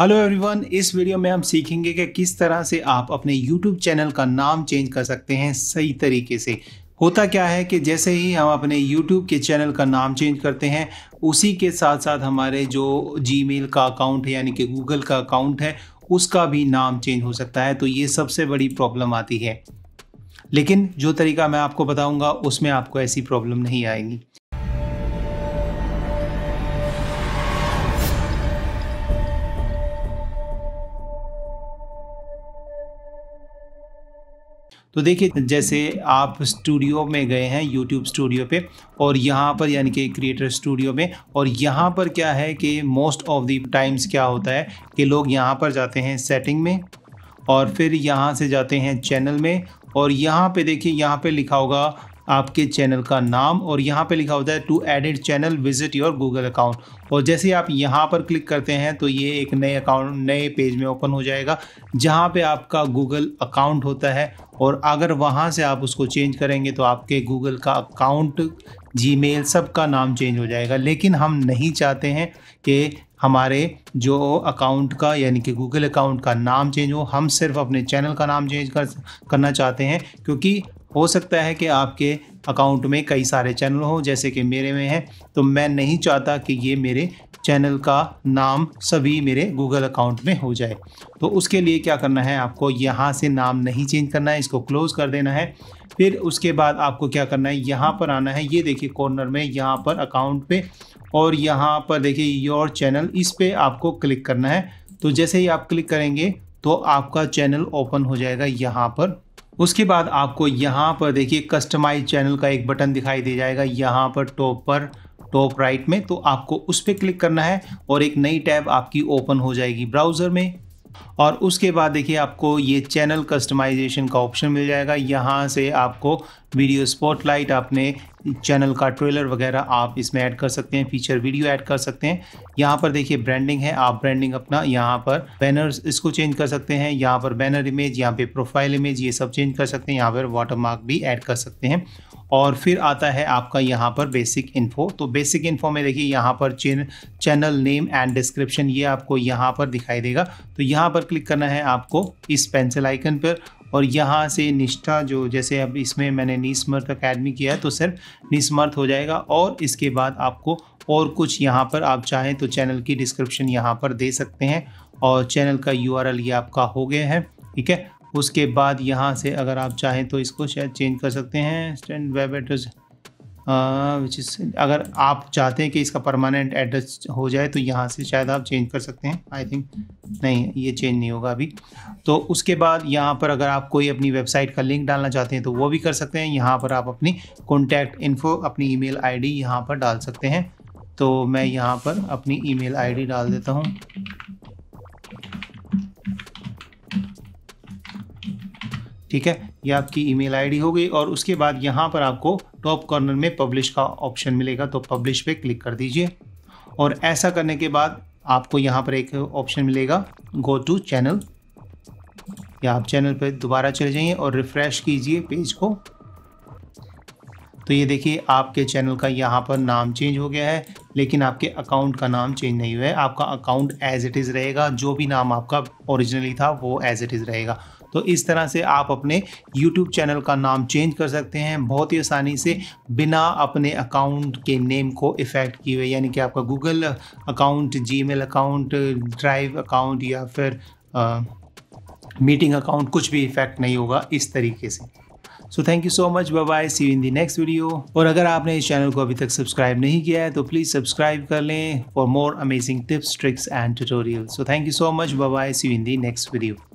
hello everyone इस video में हम सीखेंगे कि किस तरह से आप अपने यूट्यूब चैनल का नाम चेंज कर सकते हैं सही तरीके से होता क्या है कि जैसे ही हम अपने YouTube के चैनल का नाम चेंज करते हैं उसी के साथ साथ हमारे जो Gmail का अकाउंट है यानी कि Google का अकाउंट है उसका भी नाम चेंज हो सकता है तो ये सबसे बड़ी प्रॉब्लम आती है लेकिन जो तरीका मैं आपको बताऊंगा उसमें आपको ऐसी प्रॉब्लम नहीं आएगी तो देखिए जैसे आप स्टूडियो में गए हैं यूट्यूब स्टूडियो पे और यहाँ पर यानी कि क्रिएटर स्टूडियो में और यहाँ पर क्या है कि मोस्ट ऑफ द टाइम्स क्या होता है कि लोग यहाँ पर जाते हैं सेटिंग में और फिर यहाँ से जाते हैं चैनल में और यहाँ पे देखिए यहाँ पे लिखा होगा आपके चैनल का नाम और यहाँ पे लिखा होता है to edit channel visit your Google account और जैसे आप यहाँ पर क्लिक करते हैं तो ये एक नए अकाउंट नए पेज में ओपन हो जाएगा जहाँ पे आपका गूगल अकाउंट होता है और अगर वहाँ से आप उसको चेंज करेंगे तो आपके गूगल का अकाउंट मेल सब का नाम चेंज हो जाएगा लेकिन हम नहीं चाहते हैं कि हमारे जो अकाउंट का यानी कि गूगल अकाउंट का नाम चेंज हो हम सिर्फ अपने चैनल का नाम चेंज कर करना चाहते हैं क्योंकि हो सकता है कि आपके अकाउंट में कई सारे चैनल हों जैसे कि मेरे में है तो मैं नहीं चाहता कि ये मेरे चैनल का नाम सभी मेरे गूगल अकाउंट में हो जाए तो उसके लिए क्या करना है आपको यहाँ से नाम नहीं चेंज करना है इसको क्लोज़ कर देना है फिर उसके बाद आपको क्या करना है यहाँ पर आना है ये देखिए कॉर्नर में यहाँ पर अकाउंट पे और यहाँ पर देखिए योर चैनल इस पर आपको क्लिक करना है तो जैसे ही आप क्लिक करेंगे तो आपका चैनल ओपन हो जाएगा यहाँ पर उसके बाद आपको यहाँ पर देखिए कस्टमाइज चैनल का एक बटन दिखाई दे जाएगा यहाँ पर टॉप पर टॉप राइट में तो आपको उस पर क्लिक करना है और एक नई टैब आपकी ओपन हो जाएगी ब्राउज़र में और उसके बाद देखिए आपको ये चैनल कस्टमाइजेशन का ऑप्शन मिल जाएगा यहाँ से आपको वीडियो स्पॉटलाइट आपने चैनल का ट्रेलर वगैरह आप इसमें ऐड कर सकते हैं फीचर वीडियो ऐड कर सकते हैं यहाँ पर देखिए ब्रांडिंग है आप ब्रांडिंग अपना यहाँ पर बैनर्स इसको चेंज कर सकते हैं यहाँ पर बैनर इमेज यहाँ पे प्रोफाइल इमेज ये सब चेंज कर सकते हैं यहाँ पर वाटर मार्क भी ऐड कर सकते हैं और फिर आता है आपका यहाँ पर बेसिक इन्फो तो बेसिक इन्फो में देखिए यहाँ पर चैन चैनल नेम एंड डिस्क्रिप्शन ये आपको यहाँ पर दिखाई देगा तो यहाँ पर क्लिक करना है आपको इस पेंसिल आइकन पर और यहाँ से निष्ठा जो जैसे अब इसमें मैंने निस्मर्थ अकेडमी किया तो सिर्फ निस्मर्थ हो जाएगा और इसके बाद आपको और कुछ यहाँ पर आप चाहें तो चैनल की डिस्क्रिप्शन यहाँ पर दे सकते हैं और चैनल का यू ये आपका हो गया है ठीक है उसके बाद यहाँ से अगर आप चाहें तो इसको शायद चेंज कर सकते हैं stand web address which is अगर आप चाहते हैं कि इसका परमानेंट एड्रेस हो जाए तो यहाँ से शायद आप चेंज कर सकते हैं आई थिंक नहीं ये चेंज नहीं होगा अभी तो उसके बाद यहाँ पर अगर आप कोई अपनी वेबसाइट का लिंक डालना चाहते हैं तो वो भी कर सकते हैं यहाँ पर आप अपनी कॉन्टैक्ट इन्फो अपनी आई डी यहाँ पर डाल सकते हैं तो मैं यहाँ पर अपनी आई डी डाल देता हूँ ठीक है ये आपकी ईमेल आईडी हो गई और उसके बाद यहाँ पर आपको टॉप कॉर्नर में पब्लिश का ऑप्शन मिलेगा तो पब्लिश पे क्लिक कर दीजिए और ऐसा करने के बाद आपको यहाँ पर एक ऑप्शन मिलेगा गो टू चैनल या आप चैनल पर दोबारा चले जाइए और रिफ़्रेश कीजिए पेज को तो ये देखिए आपके चैनल का यहाँ पर नाम चेंज हो गया है लेकिन आपके अकाउंट का नाम चेंज नहीं हुआ है आपका अकाउंट एज इट इज़ रहेगा जो भी नाम आपका ओरिजिनली था वो एज इट इज़ रहेगा तो इस तरह से आप अपने YouTube चैनल का नाम चेंज कर सकते हैं बहुत ही आसानी से बिना अपने अकाउंट के नेम को इफ़ेक्ट किए हुए यानी कि आपका Google account Gmail account drive account या फिर मीटिंग अकाउंट कुछ भी इफ़ेक्ट नहीं होगा इस तरीके से so thank you so much bye see in the next video और अगर आपने इस चैनल को अभी तक सब्सक्राइब नहीं किया है तो प्लीज़ सब्सक्राइब कर लें for more amazing tips tricks and tutorial so thank you so much bye see in the next video